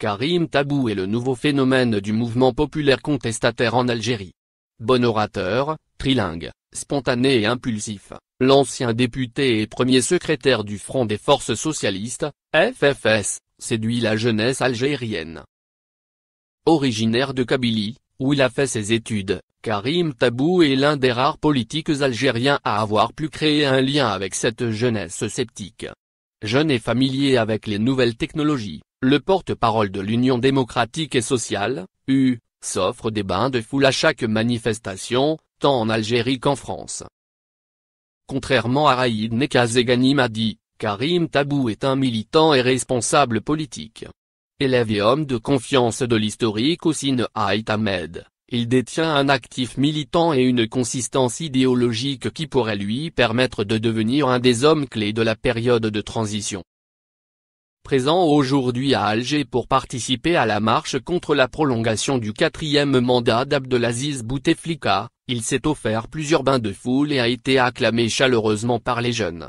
Karim Tabou est le nouveau phénomène du mouvement populaire contestataire en Algérie. Bon orateur, trilingue, spontané et impulsif, l'ancien député et premier secrétaire du Front des Forces Socialistes, FFS, séduit la jeunesse algérienne. Originaire de Kabylie, où il a fait ses études, Karim Tabou est l'un des rares politiques algériens à avoir pu créer un lien avec cette jeunesse sceptique. Jeune et familier avec les nouvelles technologies, le porte-parole de l'Union démocratique et sociale, U, s'offre des bains de foule à chaque manifestation, tant en Algérie qu'en France. Contrairement à Raïd a dit, Karim Tabou est un militant et responsable politique. Élève et homme de confiance de l'historique Houssine Haït Ahmed, il détient un actif militant et une consistance idéologique qui pourrait lui permettre de devenir un des hommes clés de la période de transition présent aujourd'hui à Alger pour participer à la marche contre la prolongation du quatrième mandat d'Abdelaziz Bouteflika, il s'est offert plusieurs bains de foule et a été acclamé chaleureusement par les jeunes.